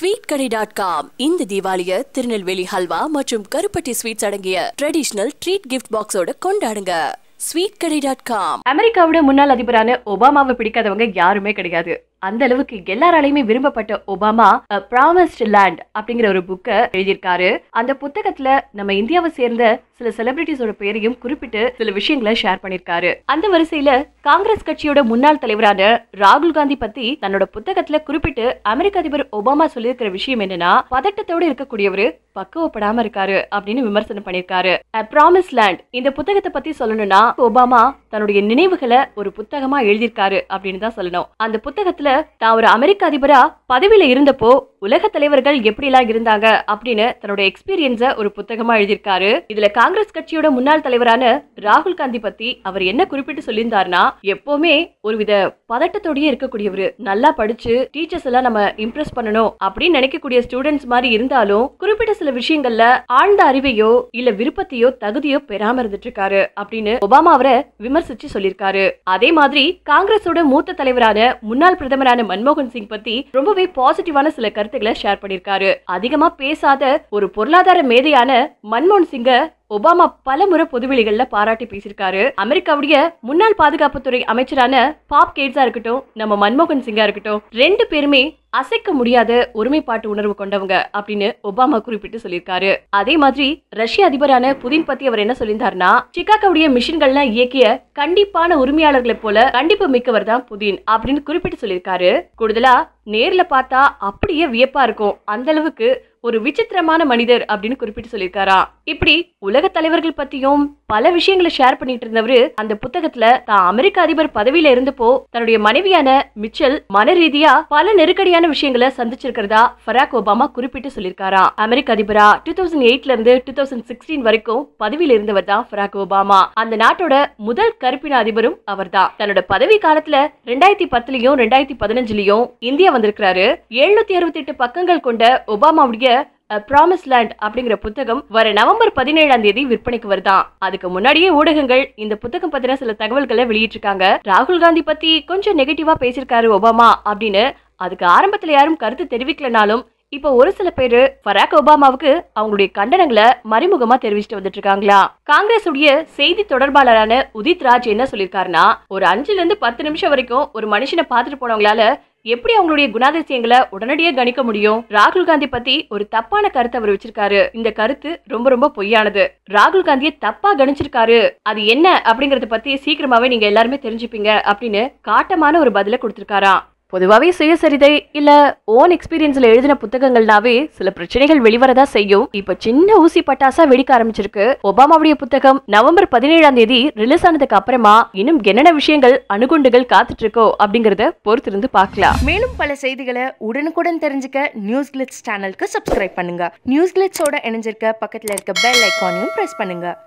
sweet கடை dot com இந்த தீபாவளிய திருநெல்வேலி ஹல்வா மற்றும் கருப்பட்டி ஸ்வீட்ஸ் அடங்கிய ட்ரெடிஷனல் ட்ரீட் கிஃப்ட் பாக்ஸோட கொண்டாடுங்க ஸ்வீட் கடை டாட் காம் அமெரிக்காவோட முன்னாள் அதிபரான ஒபாமாவை பிடிக்காதவங்க யாருமே கிடையாது அந்த அளவுக்கு எல்லாராலையுமே விரும்பப்பட்ட ஒபாமா ப்ராமிஸ்ட் லேண்ட் அப்படிங்கிற ஒரு புக்கை எழுதியிருக்காரு அந்த புத்தகத்துல நம்ம இந்தியாவை சேர்ந்த சில செலிபிரிட்டிஸோட பேரையும் குறிப்பிட்டு சில விஷயங்களை ஷேர் பண்ணிருக்காரு அந்த வரிசையில காங்கிரஸ் கட்சியோட முன்னாள் தலைவரான ராகுல் காந்தி பத்தி தன்னோட புத்தகத்துல குறிப்பிட்டு அமெரிக்க அதிபர் ஒபாமா சொல்லியிருக்கிற விஷயம் என்னன்னா பதட்டத்தோடு இருக்கக்கூடியவர் பக்குவப்படாம இருக்காரு அப்படின்னு விமர்சனம் பண்ணியிருக்காரு அ ப்ராமிஸ் லேண்ட் இந்த புத்தகத்தை பத்தி சொல்லணும்னா ஒபாமா தன்னுடைய நினைவுகளை ஒரு புத்தகமா எழுதியிருக்காரு அப்படின்னு தான் சொல்லணும் அந்த புத்தகத்துல தான் ஒரு அமெரிக்க அதிபரா பதவியில இருந்தப்போ உலக தலைவர்கள் எப்படி எல்லாம் இருந்தாங்க அப்படின்னு தன்னுடைய எக்ஸ்பீரியன்ஸ ஒரு புத்தகமா எழுதியிருக்காரு இதுல காங்கிரஸ் கட்சியோட முன்னாள் தலைவரான ராகுல் காந்தி பத்தி அவர் என்ன குறிப்பிட்டு சொல்லியிருந்தாருன்னா எப்பவுமே ஒருவித பதட்டத்தோடயே இருக்கக்கூடியவர் நல்லா படிச்சு டீச்சர்ஸ் எல்லாம் நம்ம இம்ப்ரெஸ் பண்ணணும் அப்படின்னு நினைக்கக்கூடிய ஸ்டூடெண்ட்ஸ் மாதிரி இருந்தாலும் குறிப்பிட்ட சில விஷயங்கள்ல ஆழ்ந்த அறிவையோ இல்ல விருப்பத்தையோ தகுதியோ பெறாம இருந்துட்டு இருக்காரு அப்படின்னு ஒபாமா அவரை விமர்சிச்சு சொல்லியிருக்காரு அதே மாதிரி காங்கிரஸோட மூத்த தலைவரான முன்னாள் பிரதமரான மன்மோகன் சிங் பத்தி ரொம்பவே பாசிட்டிவான சில கருத்துக்களை ஷேர் பண்ணிருக்காரு அதிகமா பேசாத ஒரு பொருளாதார மேதையான மன்மோகன் சிங்க ஒபாமா பலமுறை பொதுவெளிகளில் பாராட்டி பேசியிருக்காரு அமெரிக்காவுடைய முன்னாள் பாதுகாப்புத்துறை அமைச்சரான பாப் கேட்ஸா இருக்கட்டும் நம்ம மன்மோகன் சிங்கா இருக்கட்டும் ரெண்டு பேருமே அசைக்க முடியாத ஒருமைப்பாட்டு உணர்வு கொண்டவங்க அப்படின்னு ஒபாமா குறிப்பிட்டு சொல்லியிருக்காரு அதே மாதிரி ரஷ்ய அதிபரான புதின் பத்தி அவர் என்ன சொல்லியிருந்தாருன்னா சிக்காகோடைய மிஷின்கள்லாம் இயக்கிய கண்டிப்பான உரிமையாளர்களை போல கண்டிப்பு மிக்கவர் தான் புதின் அப்படின்னு குறிப்பிட்டு சொல்லியிருக்காரு கூடுதலா நேர்ல பார்த்தா அப்படியே வியப்பா இருக்கும் அந்த அளவுக்கு ஒரு விசித்திரமான மனிதர் அப்படின்னு குறிப்பிட்டு சொல்லியிருக்காரா இப்படி உலக தலைவர்கள் பத்தியும் பல விஷயங்களை ஷேர் பண்ணிட்டு இருந்தவரு அந்த புத்தகத்துல தான் அமெரிக்க அதிபர் பதவியில இருந்தப்போ தன்னுடைய மனைவியான மிச்சல் மன ரீதியா பல நெருக்கடியான விஷயங்களை சந்திச்சிருக்கிறதா பராக் ஒபாமா குறிப்பிட்டு சொல்லியிருக்காரா அமெரிக்க அதிபரா டூ தௌசண்ட் எயிட்ல இருந்து டூ தௌசண்ட் சிக்ஸ்டீன் வரைக்கும் பதவியில் இருந்தவர் தான் பராக் ஒபாமா அந்த நாட்டோட முதல் கருப்பின அதிபரும் அவர் தான் தன்னோட பதவி காலத்துல ரெண்டாயிரத்தி பத்துலயும் ரெண்டாயிரத்தி பதினஞ்சுலயும் இந்தியா வந்திருக்கிறாரு எழுநூத்தி அறுபத்தி எட்டு பக்கங்கள் கொண்ட ஒபாமாவுடைய ப்ராமிஸ் லேண்ட் அப்படிங்கிற புத்தகம் வர நவம்பர் பதினேழாம் தேதி விற்பனைக்கு வருதான் அதுக்கு முன்னாடியே ஊடகங்கள் இந்த புத்தகம் பத்தின சில தகவல்களை வெளியிட்டிருக்காங்க ராகுல் காந்தி பத்தி கொஞ்சம் நெகட்டிவா பேசியிருக்காரு ஒபாமா அப்படின்னு அதுக்கு ஆரம்பத்துல யாரும் கருத்து தெரிவிக்கலனாலும் இப்போ ஒரு சில பேர் பராக் ஒபாமாவுக்கு அவங்களுடைய கண்டனங்களை மறைமுகமா தெரிவிச்சுட்டு வந்துட்டு இருக்காங்களா காங்கிரஸ் உடைய செய்தி தொடர்பாளரான உதித் ராஜ் என்ன சொல்லியிருக்காருன்னா ஒரு அஞ்சுல இருந்து பத்து நிமிஷம் வரைக்கும் ஒரு மனுஷனை பார்த்துட்டு போனவங்களால எப்படி அவங்களுடைய குணாதிசயங்களை உடனடியாக கணிக்க முடியும் ராகுல் காந்தி பத்தி ஒரு தப்பான கருத்தை அவர் வச்சிருக்காரு இந்த கருத்து ரொம்ப ரொம்ப பொய்யானது ராகுல் காந்தியை தப்பா கணிச்சிருக்காரு அது என்ன அப்படிங்கறத பத்தி சீக்கிரமாவே நீங்க எல்லாருமே தெரிஞ்சுப்பீங்க அப்படின்னு காட்டமான ஒரு பதில கொடுத்திருக்காராம் பொதுவாகவே சுயசரிதை இல்லை ஓன் எக்ஸ்பீரியன்ஸில் எழுதின புத்தகங்கள்னாவே சில பிரச்சனைகள் வெளிவரதா செய்யும் இப்போ சின்ன ஊசி பட்டாசா வெடிக்க ஆரம்பிச்சிருக்கு ஒபாமாவுடைய புத்தகம் நவம்பர் பதினேழாம் தேதி ரிலீஸ் ஆனதுக்கு அப்புறமா இன்னும் என்னென்ன விஷயங்கள் அணுகுண்டுகள் காத்துட்டு இருக்கோ அப்படிங்கறத பொறுத்திருந்து பார்க்கலாம் மேலும் பல செய்திகளை உடனுக்குடன் தெரிஞ்சுக்க நியூஸ் கிளிட்ஸ் சேனலுக்கு சப்ஸ்கிரைப் பண்ணுங்க நியூஸ் கிளிட்ஸோட இணைஞ்சிருக்க பக்கத்தில் இருக்க பெல் ஐக்கானையும் பிரஸ் பண்ணுங்க